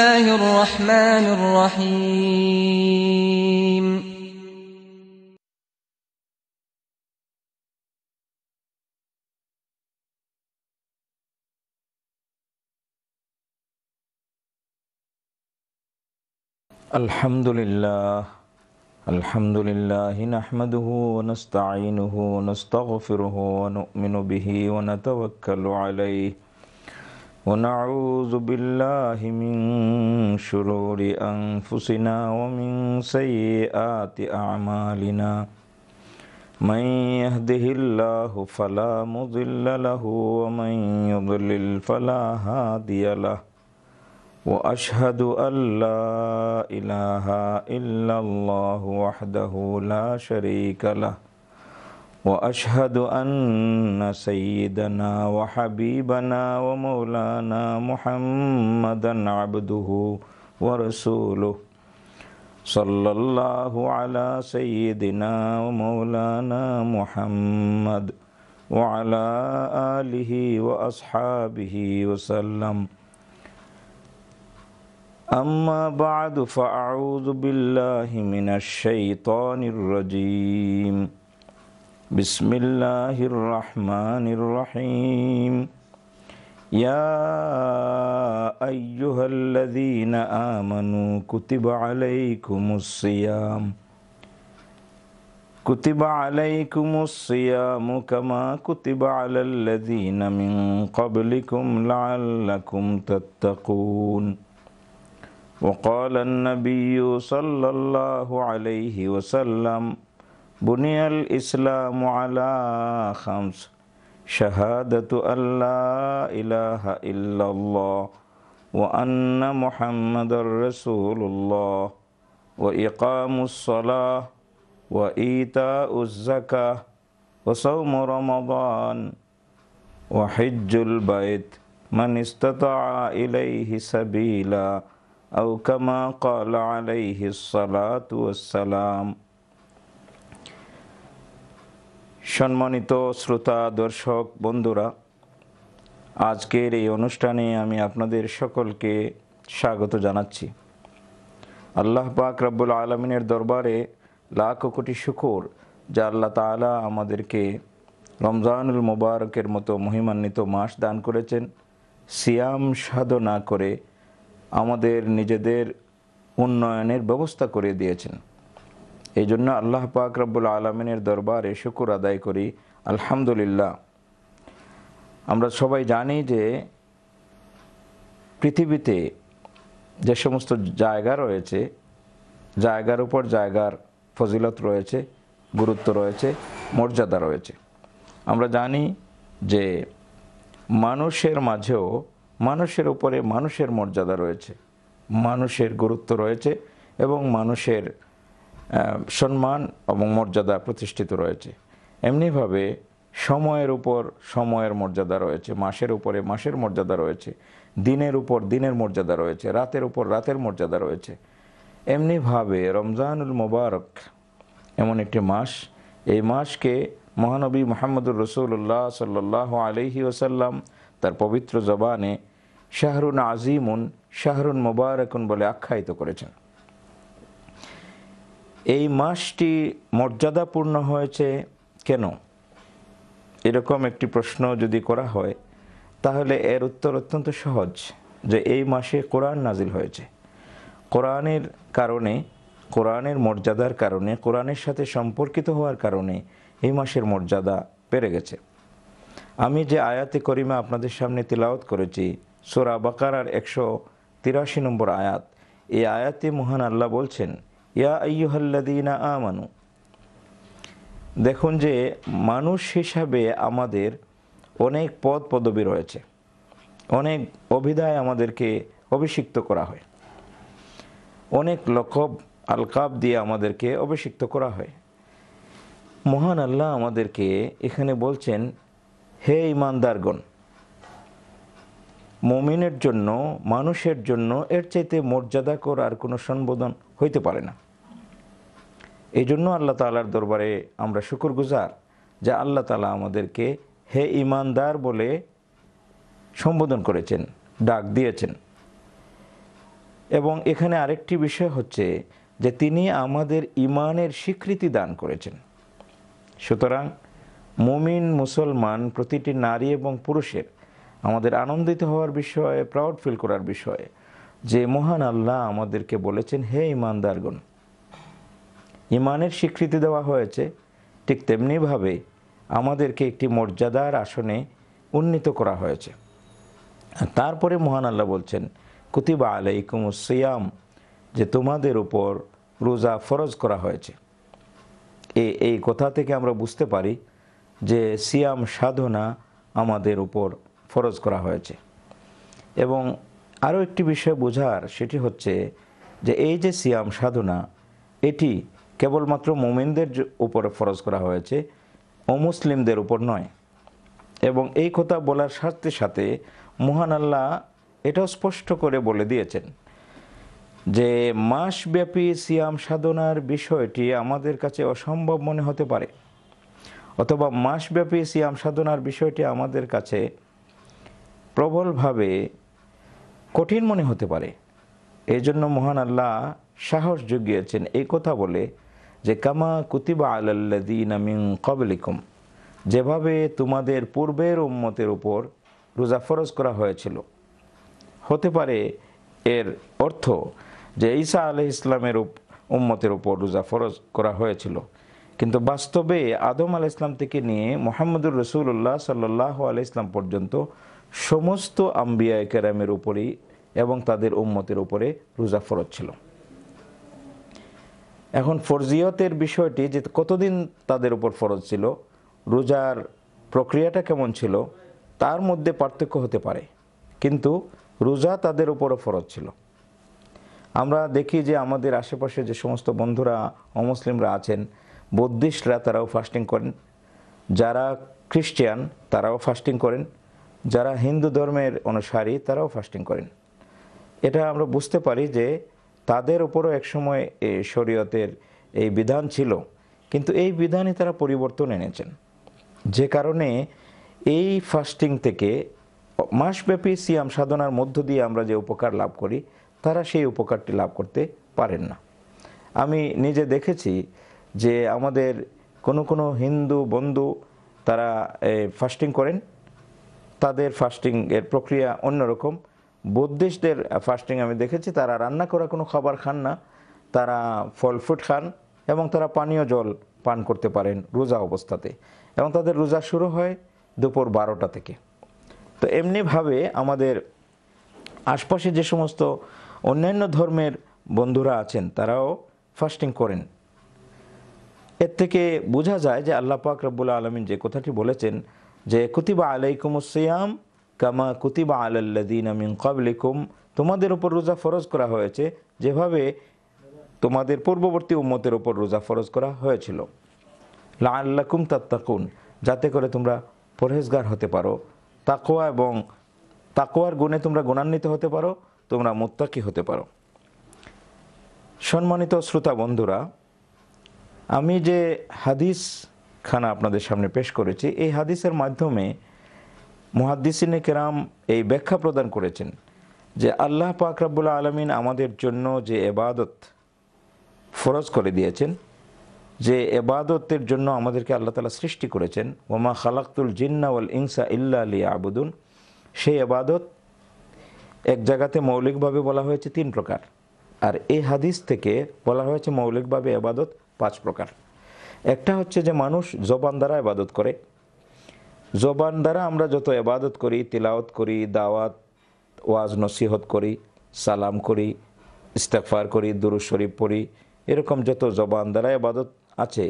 الله الرحمن الرحيم الحمد لله الحمد لله نحمده ونستعينه ونستغفره ونؤمن به ونتوكل عليه ونعوذ بالله من من شرور أنفسنا ومن ومن سيئات أعمالنا يهده الله الله فلا فلا مضل له له يضلل هادي وأشهد أن لا لا إله إلا وحده شريك له وأشهد أن سيدنا وحبيبنا ومولانا محمدا عبده ورسوله صلى الله على سيدنا ومولانا محمد وعلى آله وأصحابه وسلم أما بعد فأعوذ بالله من الشيطان الرجيم بسم الله الرحمن الرحيم يا أيها الذين آمنوا كتب عليكم الصيام كتب عليكم الصيام كما كتب على الذين من قبلكم لعلكم تتقون وقال النبي صلى الله عليه وسلم بني الإسلام على خمس شهادة أن لا إله إلا الله وأن محمد رسول الله وإقام الصلاة وإيتاء الزكاة وصوم رمضان وحج البيت من استطاع إليه سبيلا أو كما قال عليه الصلاة والسلام সম্মানিত শ্রোতা দর্শক বন্ধুরা আজকের এই অনুষ্ঠানে আমি আপনাদের সকলকে স্বাগত জানাচ্ছি আল্লাহ পাক রব্বুল আলমিনের দরবারে লাখ কোটি শুকুর যা আল্লাহ তালা আমাদেরকে রমজানুল মুবারকের মতো মহিমান্বিত মাস দান করেছেন সিয়াম সাধনা করে আমাদের নিজেদের উন্নয়নের ব্যবস্থা করে দিয়েছেন এই জন্য আল্লাহ পাক রব্বুল আলমিনের দরবারে শুকুর আদায় করি আলহামদুলিল্লাহ আমরা সবাই জানি যে পৃথিবীতে যে সমস্ত জায়গা রয়েছে জায়গার উপর জায়গার ফজিলত রয়েছে গুরুত্ব রয়েছে মর্যাদা রয়েছে আমরা জানি যে মানুষের মাঝেও মানুষের উপরে মানুষের মর্যাদা রয়েছে মানুষের গুরুত্ব রয়েছে এবং মানুষের সম্মান এবং মর্যাদা প্রতিষ্ঠিত রয়েছে এমনিভাবে সময়ের উপর সময়ের মর্যাদা রয়েছে মাসের উপরে মাসের মর্যাদা রয়েছে দিনের উপর দিনের মর্যাদা রয়েছে রাতের উপর রাতের মর্যাদা রয়েছে এমনিভাবে রমজানুল মোবারক এমন একটি মাস এই মাসকে মহানবী মোহাম্মদুর রসুল্লাহ সাল্লাহ আলহি ওসাল্লাম তার পবিত্র জবানে শাহরুন আজিমুন শাহরুন মোবারকুন বলে আখ্যায়িত করেছেন এই মাসটি মর্যাদাপূর্ণ হয়েছে কেন এরকম একটি প্রশ্ন যদি করা হয় তাহলে এর উত্তর অত্যন্ত সহজ যে এই মাসে কোরআন নাজিল হয়েছে কোরআনের কারণে কোরআনের মর্যাদার কারণে কোরআনের সাথে সম্পর্কিত হওয়ার কারণে এই মাসের মর্যাদা পেরে গেছে আমি যে আয়াতে করিমা আপনাদের সামনে তিলাওত করেছি সোরা বাকারার একশো তিরাশি নম্বর আয়াত এই আয়াতে মহান আল্লাহ বলছেন ইয়া আইহল্লাদিনা আমানু দেখুন যে মানুষ হিসাবে আমাদের অনেক পদ পদবি রয়েছে অনেক অভিধায় আমাদেরকে অভিষিক্ত করা হয় অনেক লকব আলকাব দিয়ে আমাদেরকে অভিষিক্ত করা হয় মহান আল্লাহ আমাদেরকে এখানে বলছেন হে ইমানদারগণ মমিনের জন্য মানুষের জন্য এর চাইতে মর্যাদা কর আর কোনো সম্বোধন হইতে পারে না এই জন্য আল্লাহ তালার দরবারে আমরা শুকুরগুজার যে আল্লাহ তালা আমাদেরকে হে ইমানদার বলে সম্বোধন করেছেন ডাক দিয়েছেন এবং এখানে আরেকটি বিষয় হচ্ছে যে তিনি আমাদের ইমানের স্বীকৃতি দান করেছেন সুতরাং মুমিন মুসলমান প্রতিটি নারী এবং পুরুষের আমাদের আনন্দিত হওয়ার বিষয়ে প্রাউড ফিল করার বিষয়ে যে মহান আল্লাহ আমাদেরকে বলেছেন হে ইমানদারগণ ইমানের স্বীকৃতি দেওয়া হয়েছে ঠিক তেমনিভাবে আমাদেরকে একটি মর্যাদার আসনে উন্নীত করা হয়েছে তারপরে মহান আল্লাহ বলছেন কুতিবা আলাইকুম সিয়াম যে তোমাদের উপর রোজা ফরজ করা হয়েছে এ এই কথা থেকে আমরা বুঝতে পারি যে সিয়াম সাধনা আমাদের উপর ফরজ করা হয়েছে এবং আরও একটি বিষয় বোঝার সেটি হচ্ছে যে এই যে সিয়াম সাধনা এটি কেবলমাত্র মোমিনদের উপরে ফরজ করা হয়েছে অমুসলিমদের উপর নয় এবং এই কথা বলার সাথে সাথে মহান আল্লাহ এটাও স্পষ্ট করে বলে দিয়েছেন যে মাসব্যাপী সিয়াম সাধনার বিষয়টি আমাদের কাছে অসম্ভব মনে হতে পারে অথবা মাসব্যাপী সিয়াম সাধনার বিষয়টি আমাদের কাছে প্রবলভাবে কঠিন মনে হতে পারে এই জন্য মহান আল্লাহ সাহস জুগিয়েছেন এই কথা বলে যে কামা কুতিবা আলাল্লাদিন মিন কবলিকুম যেভাবে তোমাদের পূর্বের উম্মতের উপর রোজা ফরজ করা হয়েছিল হতে পারে এর অর্থ যে ঈসা আলহ ইসলামের উম্মতের উপর রোজা ফরজ করা হয়েছিল কিন্তু বাস্তবে আদম আল ইসলাম থেকে নিয়ে মোহাম্মদুর রসুল্লাহ সাল্লাহ আলহ ইসলাম পর্যন্ত সমস্ত আম্বিয়া কেরামের উপরেই এবং তাদের উম্মতের উপরে রোজা ফরজ ছিল এখন ফরজিয়তের বিষয়টি যে কতদিন তাদের উপর ফরজ ছিল রোজার প্রক্রিয়াটা কেমন ছিল তার মধ্যে পার্থক্য হতে পারে কিন্তু রোজা তাদের উপরও ফরজ ছিল আমরা দেখি যে আমাদের আশেপাশে যে সমস্ত বন্ধুরা অমুসলিমরা আছেন বুদ্ধিস্টরা তারাও ফাস্টিং করেন যারা খ্রিস্টিয়ান তারাও ফাস্টিং করেন যারা হিন্দু ধর্মের অনুসারী তারাও ফাস্টিং করেন এটা আমরা বুঝতে পারি যে তাদের উপরও একসময় এই শরীয়তের এই বিধান ছিল কিন্তু এই বিধানই তারা পরিবর্তন এনেছেন যে কারণে এই ফাস্টিং থেকে মাসব্যাপী সিয়াম সাধনার মধ্য দিয়ে আমরা যে উপকার লাভ করি তারা সেই উপকারটি লাভ করতে পারেন না আমি নিজে দেখেছি যে আমাদের কোনো কোনো হিন্দু বন্ধু তারা ফাস্টিং করেন তাদের ফাস্টিং এর প্রক্রিয়া অন্যরকম বুদ্ধিস্টদের ফাস্টিং আমি দেখেছি তারা রান্না করা কোনো খাবার খান না তারা ফল ফ্রুট খান এবং তারা পানীয় জল পান করতে পারেন রোজা অবস্থাতে এবং তাদের রোজা শুরু হয় দুপুর বারোটা থেকে তো এমনিভাবে আমাদের আশপাশে যে সমস্ত অন্যান্য ধর্মের বন্ধুরা আছেন তারাও ফাস্টিং করেন এর থেকে বোঝা যায় যে আল্লাহ পাক রব্বুল্লা আলমিন যে কথাটি বলেছেন যে কুতিবা আলাইকুমুসিয়াম কামা কুতিবা আলাল্লাদিন আমিন কাবলিকুম তোমাদের উপর রোজা ফরজ করা হয়েছে যেভাবে তোমাদের পূর্ববর্তী উম্মতের উপর রোজা ফরজ করা হয়েছিল লা আল্লাকুম তাত্তাকুন যাতে করে তোমরা পরহেজগার হতে পারো তাকোয়া এবং তাকোয়ার গুণে তোমরা গুণান্বিত হতে পারো তোমরা মোত্তাকি হতে পারো সম্মানিত শ্রোতা বন্ধুরা আমি যে হাদিস খানা আপনাদের সামনে পেশ করেছি এই হাদিসের মাধ্যমে মুহাদ্দিসিনে কেরাম এই ব্যাখ্যা প্রদান করেছেন যে আল্লাহ পাক রাবুল্লা আলমিন আমাদের জন্য যে এবাদত ফরজ করে দিয়েছেন যে এবাদতের জন্য আমাদেরকে আল্লাহ তালা সৃষ্টি করেছেন ওমা খালাক্তুল জিন্না ইনসা ইল্লা আলী আবুদুন সেই এবাদত এক জায়গাতে মৌলিকভাবে বলা হয়েছে তিন প্রকার আর এই হাদিস থেকে বলা হয়েছে মৌলিকভাবে এবাদত পাঁচ প্রকার একটা হচ্ছে যে মানুষ জবান দ্বারা ইবাদত করে জবান দ্বারা আমরা যত এবাদত করি তিলাওত করি দাওয়াত ওয়াজ নসিহত করি সালাম করি ইস্তাকফার করি দুরু শরীফ পড়ি এরকম যত জবান দ্বারা এবাদত আছে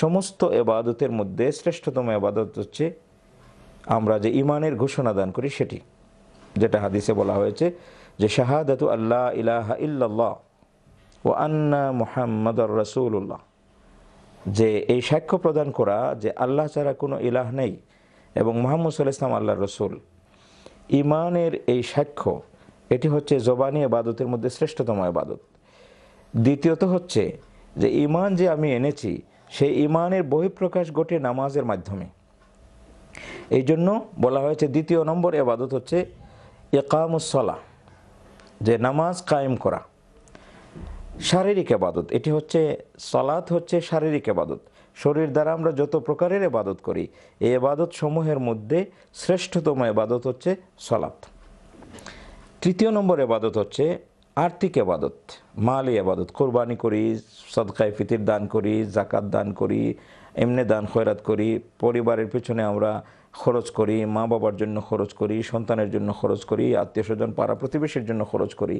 সমস্ত এবাদতের মধ্যে শ্রেষ্ঠতম এবাদত হচ্ছে আমরা যে ইমানের ঘোষণা দান করি সেটি যেটা হাদিসে বলা হয়েছে যে শাহাদাতু আল্লাহ ইলাহা ইল্লাল্লাহ ও আন্না মোহাম্মদর রসুল্লাহ যে এই সাক্ষ্য প্রদান করা যে আল্লাহ ছাড়া কোনো ইলাহ নেই এবং মোহাম্মদ সাল ইসলাম আল্লাহ রসুল ইমানের এই সাক্ষ্য এটি হচ্ছে জবানি আবাদতের মধ্যে শ্রেষ্ঠতম আবাদত দ্বিতীয়ত হচ্ছে যে ইমান যে আমি এনেছি সেই ইমানের বহিঃপ্রকাশ ঘটে নামাজের মাধ্যমে এই জন্য বলা হয়েছে দ্বিতীয় নম্বর এবাদত হচ্ছে একামুসলা যে নামাজ কায়েম করা শারীরিক আবাদত এটি হচ্ছে সালাত হচ্ছে শারীরিক আবাদত শরীর দ্বারা আমরা যত প্রকারের এবাদত করি এই আবাদত সমূহের মধ্যে শ্রেষ্ঠতম এবাদত হচ্ছে সলাত তৃতীয় নম্বর এবাদত হচ্ছে আর্থিক আবাদত মালি এবাদত কোরবানি করি সদকায় ফিতির দান করি জাকাত দান করি এমনি দান খয়রাত করি পরিবারের পেছনে আমরা খরচ করি মা বাবার জন্য খরচ করি সন্তানের জন্য খরচ করি আত্মীয় স্বজন পাড়া প্রতিবেশীর জন্য খরচ করি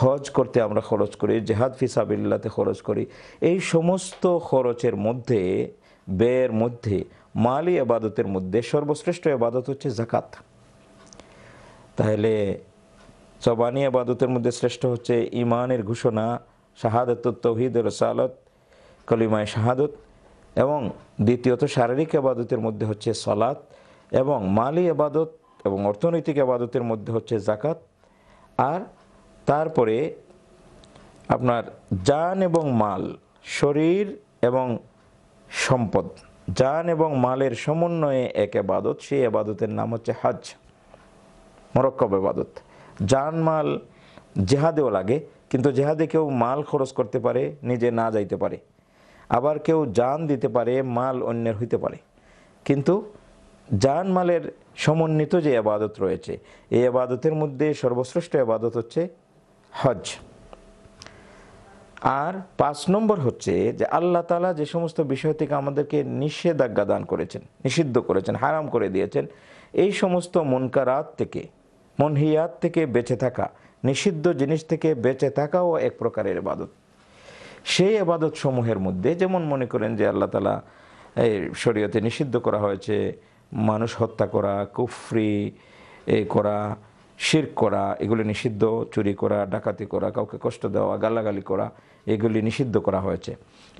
হজ করতে আমরা খরচ করি জেহাদ ফিসাবিল্লাতে খরচ করি এই সমস্ত খরচের মধ্যে ব্যয়ের মধ্যে মালি আবাদতের মধ্যে সর্বশ্রেষ্ঠ আবাদত হচ্ছে জাকাত তাহলে চবানি আবাদতের মধ্যে শ্রেষ্ঠ হচ্ছে ইমানের ঘোষণা শাহাদত তৌহিদ রসালত কলিমায় শাহাদত এবং দ্বিতীয়ত শারীরিক আবাদতের মধ্যে হচ্ছে সলাৎ এবং মালি আবাদত এবং অর্থনৈতিক আবাদতের মধ্যে হচ্ছে জাকাত আর তারপরে আপনার যান এবং মাল শরীর এবং সম্পদ যান এবং মালের সমন্বয়ে এক আবাদত সেই আবাদতের নাম হচ্ছে হাজ মরক্কব আবাদত যান মাল জেহাদেও লাগে কিন্তু জেহাদে কেউ মাল খরচ করতে পারে নিজে না যাইতে পারে আবার কেউ যান দিতে পারে মাল অন্যের হইতে পারে কিন্তু জানমালের সমন্বিত যে আবাদত রয়েছে এই আবাদতের মধ্যে সর্বশ্রেষ্ঠ আবাদত হচ্ছে হজ আর পাঁচ নম্বর হচ্ছে যে আল্লাহ তালা যে সমস্ত বিষয় থেকে আমাদেরকে নিষেধাজ্ঞা দান করেছেন নিষিদ্ধ করেছেন হারাম করে দিয়েছেন এই সমস্ত মনকারাত থেকে মনহিয়াত থেকে বেঁচে থাকা নিষিদ্ধ জিনিস থেকে বেঁচে থাকাও এক প্রকারের এবাদত সেই আবাদত সমূহের মধ্যে যেমন মনে করেন যে আল্লাহ তালা এই শরীয়তে নিষিদ্ধ করা হয়েছে মানুষ হত্যা করা কুফরি এ করা শির করা এগুলি নিষিদ্ধ চুরি করা ডাকাতি করা কাউকে কষ্ট দেওয়া গালাগালি করা এগুলি নিষিদ্ধ করা হয়েছে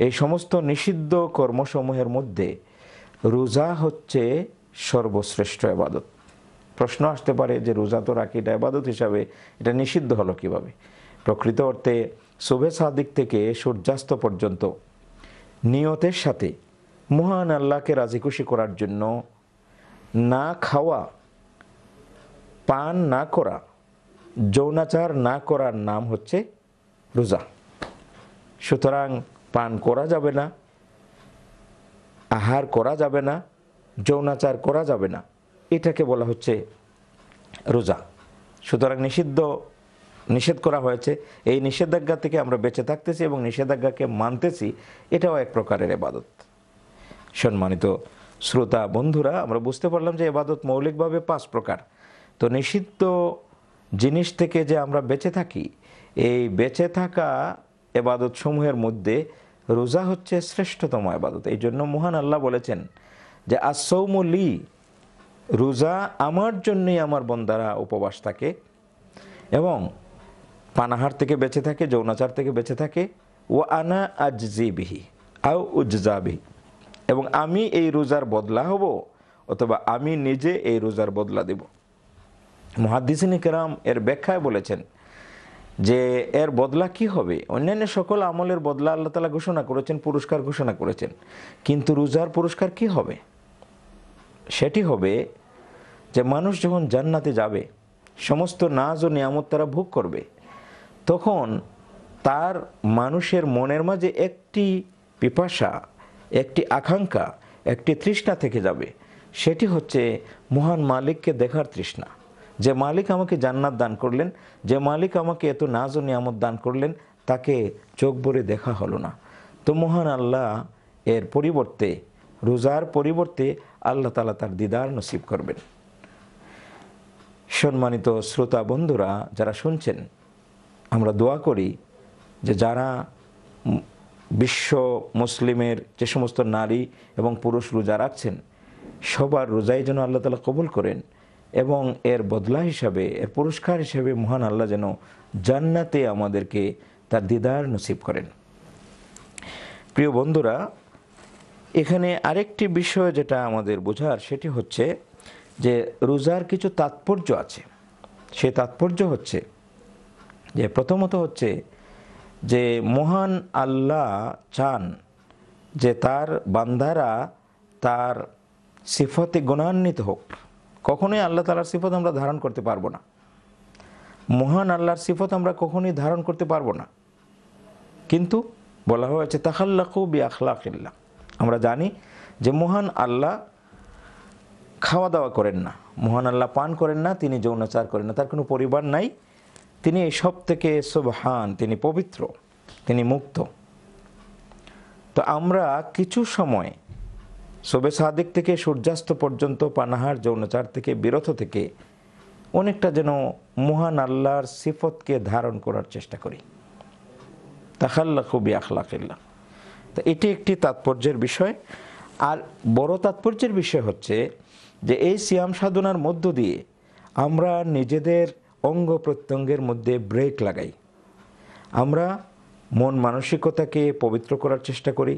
এই সমস্ত নিষিদ্ধ কর্মসমূহের মধ্যে রোজা হচ্ছে সর্বশ্রেষ্ঠ আবাদত প্রশ্ন আসতে পারে যে রোজা তো রাখি এটা আবাদত হিসাবে এটা নিষিদ্ধ হলো কিভাবে প্রকৃত অর্থে শুভে সাদিক থেকে সূর্যাস্ত পর্যন্ত নিয়তের সাথে মহান আল্লাহকে রাজি খুশি করার জন্য না খাওয়া পান না করা যৌনাচার না করার নাম হচ্ছে রোজা সুতরাং পান করা যাবে না আহার করা যাবে না যৌনাচার করা যাবে না এটাকে বলা হচ্ছে রোজা সুতরাং নিষিদ্ধ নিষেধ করা হয়েছে এই নিষেধাজ্ঞা থেকে আমরা বেঁচে থাকতেছি এবং নিষেধাজ্ঞাকে মানতেছি এটাও এক প্রকারের এবাদত সম্মানিত শ্রোতা বন্ধুরা আমরা বুঝতে পারলাম যে এবাদত মৌলিকভাবে পাঁচ প্রকার তো নিষিদ্ধ জিনিস থেকে যে আমরা বেঁচে থাকি এই বেঁচে থাকা এবাদত সমূহের মধ্যে রোজা হচ্ছে শ্রেষ্ঠতম এবাদত এই জন্য মহান আল্লাহ বলেছেন যে আসৌমলি রোজা আমার জন্যই আমার বন্দারা উপবাস থাকে এবং পানাহার থেকে বেঁচে থাকে যৌনাচার থেকে বেঁচে থাকে ও আনা আজজিবিহি আউ উজ্জাবিহি এবং আমি এই রোজার বদলা হব অথবা আমি নিজে এই রোজার বদলা দেব মহাদিসিন কেরাম এর ব্যাখ্যায় বলেছেন যে এর বদলা কি হবে অন্যান্য সকল আমলের বদলা আল্লাহ তালা ঘোষণা করেছেন পুরস্কার ঘোষণা করেছেন কিন্তু রোজার পুরস্কার কি হবে সেটি হবে যে মানুষ যখন জান্নাতে যাবে সমস্ত নাজ ও নিয়ামত তারা ভোগ করবে তখন তার মানুষের মনের মাঝে একটি পিপাসা একটি আকাঙ্ক্ষা একটি তৃষ্ণা থেকে যাবে সেটি হচ্ছে মহান মালিককে দেখার তৃষ্ণা যে মালিক আমাকে জান্নাত দান করলেন যে মালিক আমাকে এত নাজ নিয়ামত দান করলেন তাকে চোখ ভরে দেখা হলো না তো মহান আল্লাহ এর পরিবর্তে রোজার পরিবর্তে আল্লাহ তালা তার দিদার নসিব করবেন সম্মানিত শ্রোতা বন্ধুরা যারা শুনছেন আমরা দোয়া করি যে যারা বিশ্ব মুসলিমের যে সমস্ত নারী এবং পুরুষ রোজা রাখছেন সবার রোজাই যেন আল্লাহ তালা কবুল করেন এবং এর বদলা হিসাবে এর পুরস্কার হিসাবে মহান আল্লাহ যেন জান্নাতে আমাদেরকে তার দিদার নসিব করেন প্রিয় বন্ধুরা এখানে আরেকটি বিষয় যেটা আমাদের বোঝার সেটি হচ্ছে যে রোজার কিছু তাৎপর্য আছে সে তাৎপর্য হচ্ছে যে প্রথমত হচ্ছে যে মহান আল্লাহ চান যে তার বান্দারা তার সিফতে গুণান্বিত হোক কখনোই আল্লাহ তালার সিফত আমরা ধারণ করতে পারবো না মহান আল্লাহর সিফত আমরা কখনোই ধারণ করতে পারবো না কিন্তু বলা হয়েছে খুবই বি আখলাকিল্লা আমরা জানি যে মহান আল্লাহ খাওয়া দাওয়া করেন না মহান আল্লাহ পান করেন না তিনি যৌনাচার করেন না তার কোনো পরিবার নাই তিনি সব থেকে সুবহান তিনি পবিত্র তিনি মুক্ত তো আমরা কিছু সময় সবে সাদিক থেকে সূর্যাস্ত পর্যন্ত পানাহার যৌনচার থেকে বিরত থেকে অনেকটা যেন মহান আল্লাহর সিফতকে ধারণ করার চেষ্টা করি তাহাল্লা খুবই আখলাকিল্লা তো এটি একটি তাৎপর্যের বিষয় আর বড় তাৎপর্যের বিষয় হচ্ছে যে এই সিয়াম সাধনার মধ্য দিয়ে আমরা নিজেদের অঙ্গ প্রত্যঙ্গের মধ্যে ব্রেক লাগাই আমরা মন মানসিকতাকে পবিত্র করার চেষ্টা করি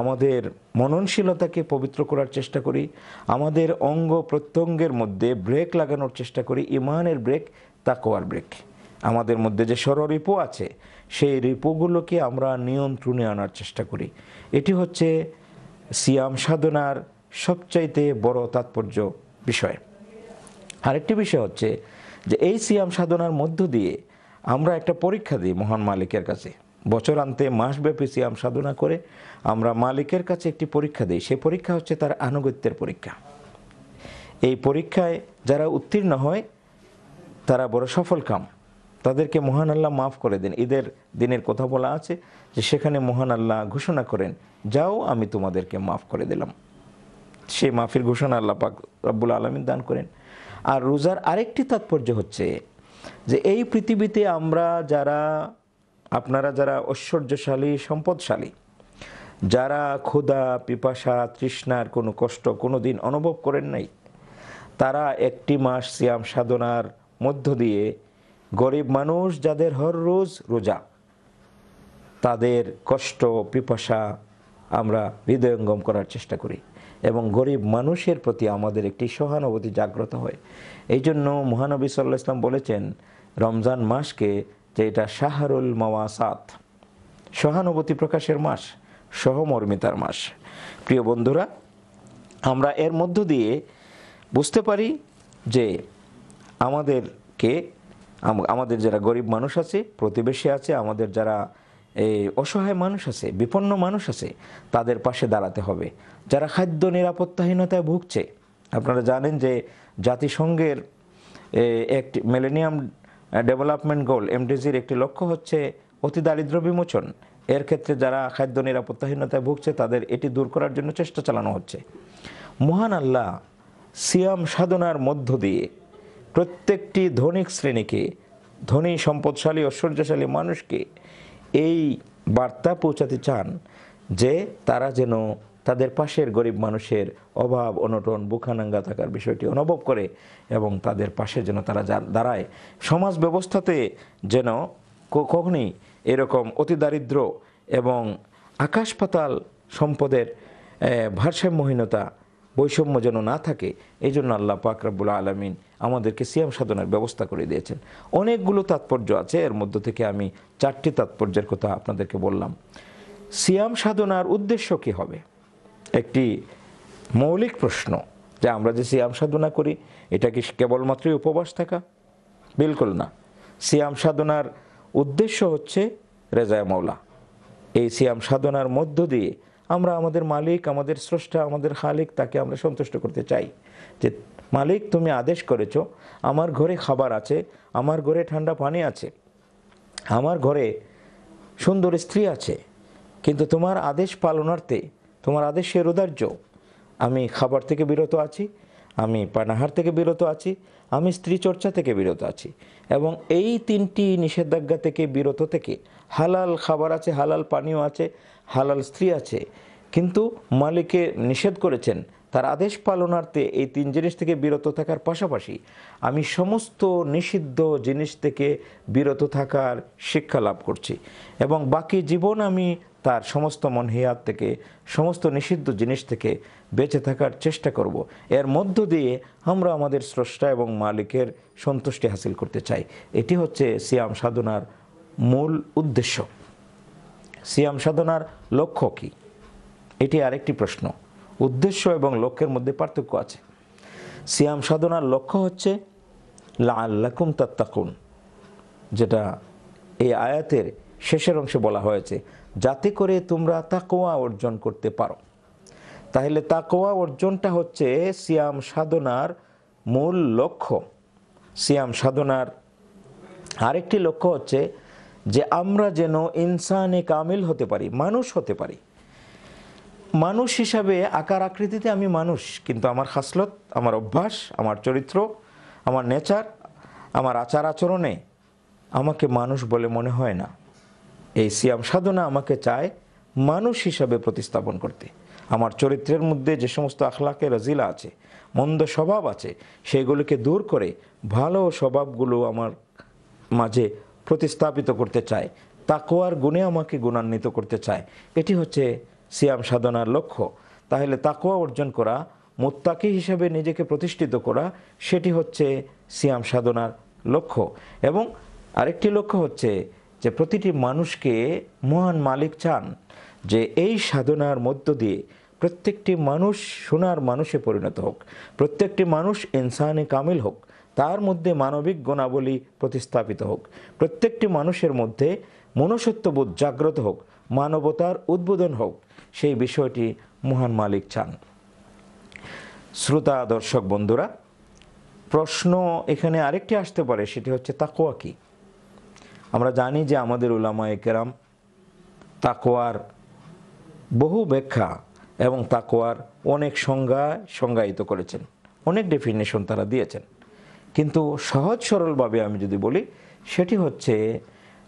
আমাদের মননশীলতাকে পবিত্র করার চেষ্টা করি আমাদের অঙ্গ প্রত্যঙ্গের মধ্যে ব্রেক লাগানোর চেষ্টা করি ইমানের ব্রেক তাকোয়ার ব্রেক আমাদের মধ্যে যে রিপো আছে সেই রিপোগুলোকে আমরা নিয়ন্ত্রণে আনার চেষ্টা করি এটি হচ্ছে সিয়াম সাধনার সবচাইতে বড় তাৎপর্য বিষয় আরেকটি বিষয় হচ্ছে যে এই সিয়াম সাধনার মধ্য দিয়ে আমরা একটা পরীক্ষা দিই মহান মালিকের কাছে বছরান্তে মাসব্যাপী সিয়াম সাধনা করে আমরা মালিকের কাছে একটি পরীক্ষা দিই সেই পরীক্ষা হচ্ছে তার আনুগত্যের পরীক্ষা এই পরীক্ষায় যারা উত্তীর্ণ হয় তারা বড় সফল কাম তাদেরকে মহান আল্লাহ মাফ করে দেন ঈদের দিনের কথা বলা আছে যে সেখানে মহান আল্লাহ ঘোষণা করেন যাও আমি তোমাদেরকে মাফ করে দিলাম সেই মাফির ঘোষণা আল্লাহ পাক রব্বুল আলমিন দান করেন আর রোজার আরেকটি তাৎপর্য হচ্ছে যে এই পৃথিবীতে আমরা যারা আপনারা যারা ঐশ্বর্যশালী সম্পদশালী যারা ক্ষুধা পিপাসা তৃষ্ণার কোনো কষ্ট কোনো দিন অনুভব করেন নাই তারা একটি মাস সিয়াম সাধনার মধ্য দিয়ে গরিব মানুষ যাদের হর রোজ রোজা তাদের কষ্ট পিপাসা আমরা হৃদয়ঙ্গম করার চেষ্টা করি এবং গরিব মানুষের প্রতি আমাদের একটি সহানুভূতি জাগ্রত হয় এই জন্য মহানবী সাল্লাহ ইসলাম বলেছেন রমজান মাসকে যে এটা শাহরুল মাওয়াসাত সহানুভূতি প্রকাশের মাস সহমর্মিতার মাস প্রিয় বন্ধুরা আমরা এর মধ্য দিয়ে বুঝতে পারি যে আমাদেরকে আমাদের যারা গরিব মানুষ আছে প্রতিবেশী আছে আমাদের যারা এই অসহায় মানুষ আছে বিপন্ন মানুষ আছে তাদের পাশে দাঁড়াতে হবে যারা খাদ্য নিরাপত্তাহীনতায় ভুগছে আপনারা জানেন যে জাতিসংঘের একটি মেলেনিয়াম ডেভেলপমেন্ট গোল এমডিজির একটি লক্ষ্য হচ্ছে অতি দারিদ্র বিমোচন এর ক্ষেত্রে যারা খাদ্য নিরাপত্তাহীনতায় ভুগছে তাদের এটি দূর করার জন্য চেষ্টা চালানো হচ্ছে মহান আল্লাহ সিয়াম সাধনার মধ্য দিয়ে প্রত্যেকটি ধনিক শ্রেণীকে ধনী সম্পদশালী ঐশ্বর্যশালী মানুষকে এই বার্তা পৌঁছাতে চান যে তারা যেন তাদের পাশের গরিব মানুষের অভাব অনটন বুখানাঙ্গা থাকার বিষয়টি অনুভব করে এবং তাদের পাশে যেন তারা দাঁড়ায় সমাজ ব্যবস্থাতে যেন কখনই এরকম অতি দারিদ্র এবং আকাশ পাতাল সম্পদের ভারসাম্যহীনতা বৈষম্য যেন না থাকে এই জন্য আল্লাহ পাক রাবুল আলমিন আমাদেরকে সিয়াম সাধনার ব্যবস্থা করে দিয়েছেন অনেকগুলো তাৎপর্য আছে এর মধ্য থেকে আমি চারটি তাৎপর্যের কথা আপনাদেরকে বললাম সিয়াম সাধনার উদ্দেশ্য কি হবে একটি মৌলিক প্রশ্ন যে আমরা যে সিয়াম সাধনা করি এটা কি কেবলমাত্রই উপবাস থাকা বিলকুল না সিয়াম সাধনার উদ্দেশ্য হচ্ছে রেজায় মৌলা এই সিয়াম সাধনার মধ্য দিয়ে আমরা আমাদের মালিক আমাদের স্রষ্টা আমাদের খালিক তাকে আমরা সন্তুষ্ট করতে চাই যে মালিক তুমি আদেশ করেছো আমার ঘরে খাবার আছে আমার ঘরে ঠান্ডা পানি আছে আমার ঘরে সুন্দর স্ত্রী আছে কিন্তু তোমার আদেশ পালনার্থে তোমার আদেশের উদার্য আমি খাবার থেকে বিরত আছি আমি পানাহার থেকে বিরত আছি আমি স্ত্রী চর্চা থেকে বিরত আছি এবং এই তিনটি নিষেধাজ্ঞা থেকে বিরত থেকে হালাল খাবার আছে হালাল পানীয় আছে হালাল স্ত্রী আছে কিন্তু মালিকে নিষেধ করেছেন তার আদেশ পালনার্থে এই তিন জিনিস থেকে বিরত থাকার পাশাপাশি আমি সমস্ত নিষিদ্ধ জিনিস থেকে বিরত থাকার শিক্ষা লাভ করছি এবং বাকি জীবন আমি তার সমস্ত মন হিয়াত থেকে সমস্ত নিষিদ্ধ জিনিস থেকে বেঁচে থাকার চেষ্টা করব। এর মধ্য দিয়ে আমরা আমাদের স্রষ্টা এবং মালিকের সন্তুষ্টি হাসিল করতে চাই এটি হচ্ছে সিয়াম সাধনার মূল উদ্দেশ্য সিয়াম সাধনার লক্ষ্য কী এটি আরেকটি প্রশ্ন উদ্দেশ্য এবং লক্ষ্যের মধ্যে পার্থক্য আছে সিয়াম সাধনার লক্ষ্য হচ্ছে লা তাত্তাকুন যেটা এই আয়াতের শেষের অংশে বলা হয়েছে যাতে করে তোমরা তাকোয়া অর্জন করতে পারো তাহলে তাকোয়া অর্জনটা হচ্ছে সিয়াম সাধনার মূল লক্ষ্য সিয়াম সাধনার আরেকটি লক্ষ্য হচ্ছে যে আমরা যেন ইনসানে কামিল হতে পারি মানুষ হতে পারি মানুষ হিসাবে আকার আকৃতিতে আমি মানুষ কিন্তু আমার খাসলত আমার অভ্যাস আমার চরিত্র আমার নেচার আমার আচার আচরণে আমাকে মানুষ বলে মনে হয় না এই সিয়াম সাধনা আমাকে চায় মানুষ হিসাবে প্রতিস্থাপন করতে আমার চরিত্রের মধ্যে যে সমস্ত আখলাকে রাজিলা আছে মন্দ স্বভাব আছে সেগুলিকে দূর করে ভালো স্বভাবগুলো আমার মাঝে প্রতিস্থাপিত করতে চায় তাকোয়ার গুণে আমাকে গুণান্বিত করতে চায় এটি হচ্ছে সিয়াম সাধনার লক্ষ্য তাহলে তাকোয়া অর্জন করা মোত্তাকি হিসেবে নিজেকে প্রতিষ্ঠিত করা সেটি হচ্ছে সিয়াম সাধনার লক্ষ্য এবং আরেকটি লক্ষ্য হচ্ছে যে প্রতিটি মানুষকে মহান মালিক চান যে এই সাধনার মধ্য দিয়ে প্রত্যেকটি মানুষ সোনার মানুষে পরিণত হোক প্রত্যেকটি মানুষ ইনসানে কামিল হোক তার মধ্যে মানবিক গুণাবলী প্রতিস্থাপিত হোক প্রত্যেকটি মানুষের মধ্যে মনুষ্যত্ববোধ জাগ্রত হোক মানবতার উদ্বোধন হোক সেই বিষয়টি মহান মালিক চান শ্রোতা দর্শক বন্ধুরা প্রশ্ন এখানে আরেকটি আসতে পারে সেটি হচ্ছে তাকোয়া কি আমরা জানি যে আমাদের উলামা কেরাম তাকোয়ার বহু ব্যাখ্যা এবং তাকোয়ার অনেক সংজ্ঞা সংজ্ঞায়িত করেছেন অনেক ডেফিনেশন তারা দিয়েছেন কিন্তু সহজ সরলভাবে আমি যদি বলি সেটি হচ্ছে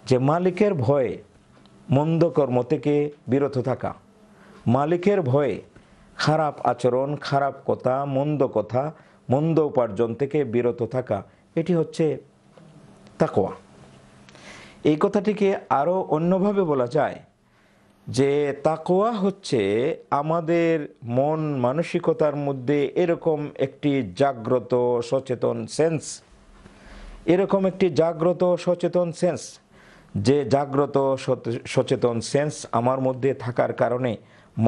যে মালিকের ভয়ে মন্দ কর্ম থেকে বিরত থাকা মালিকের ভয়ে খারাপ আচরণ খারাপ কথা মন্দ কথা মন্দ উপার্জন থেকে বিরত থাকা এটি হচ্ছে তাকোয়া এই কথাটিকে আরও অন্যভাবে বলা যায় যে তাকোয়া হচ্ছে আমাদের মন মানসিকতার মধ্যে এরকম একটি জাগ্রত সচেতন সেন্স এরকম একটি জাগ্রত সচেতন সেন্স যে জাগ্রত সচেতন সেন্স আমার মধ্যে থাকার কারণে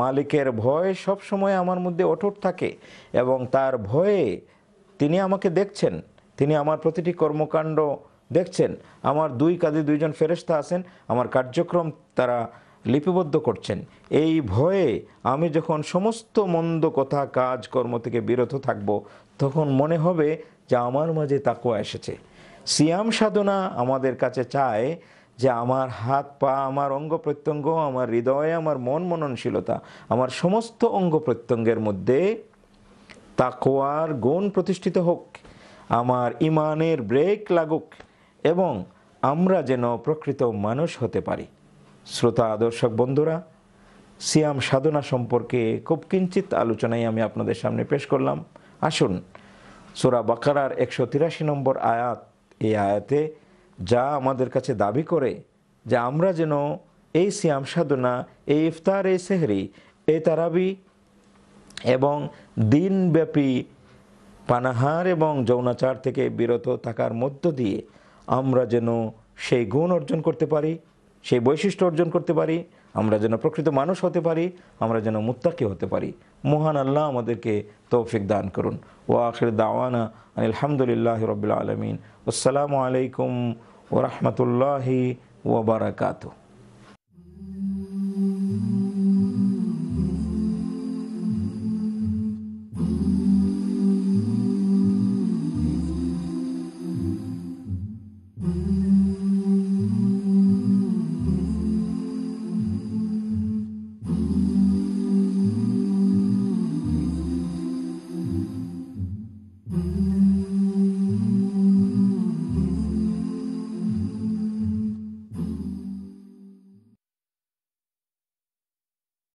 মালিকের ভয় সবসময় আমার মধ্যে অটুট থাকে এবং তার ভয়ে তিনি আমাকে দেখছেন তিনি আমার প্রতিটি কর্মকাণ্ড দেখছেন আমার দুই কাজে দুইজন ফেরস্তা আছেন আমার কার্যক্রম তারা লিপিবদ্ধ করছেন এই ভয়ে আমি যখন সমস্ত মন্দ কথা কাজকর্ম থেকে বিরত থাকব তখন মনে হবে যে আমার মাঝে তাকুয়া এসেছে সিয়াম সাধনা আমাদের কাছে চায় যে আমার হাত পা আমার অঙ্গ প্রত্যঙ্গ আমার হৃদয়ে আমার মন মননশীলতা আমার সমস্ত অঙ্গ প্রত্যঙ্গের মধ্যে তাকোয়ার গুণ প্রতিষ্ঠিত হোক আমার ইমানের ব্রেক লাগুক এবং আমরা যেন প্রকৃত মানুষ হতে পারি শ্রোতা দর্শক বন্ধুরা সিয়াম সাধনা সম্পর্কে খুব কিঞ্চিত আলোচনাই আমি আপনাদের সামনে পেশ করলাম আসুন সোরা বাকারার একশো তিরাশি নম্বর আয়াত এই আয়াতে যা আমাদের কাছে দাবি করে যে আমরা যেন এই সিয়াম সাধনা এই ইফতার এই সেহরি এই তারাবি এবং দিনব্যাপী পানাহার এবং যৌনাচার থেকে বিরত থাকার মধ্য দিয়ে আমরা যেন সেই গুণ অর্জন করতে পারি সেই বৈশিষ্ট্য অর্জন করতে পারি আমরা যেন প্রকৃত মানুষ হতে পারি আমরা যেন মুত্তাকি হতে পারি মহান আল্লাহ আমাদেরকে তৌফিক দান করুন ও আখির দাওয়ানা আলহামদুলিল্লাহ রবিল আলমিন আসসালামু আলাইকুম ও রহমতুল্লাহি ওবরাকাতু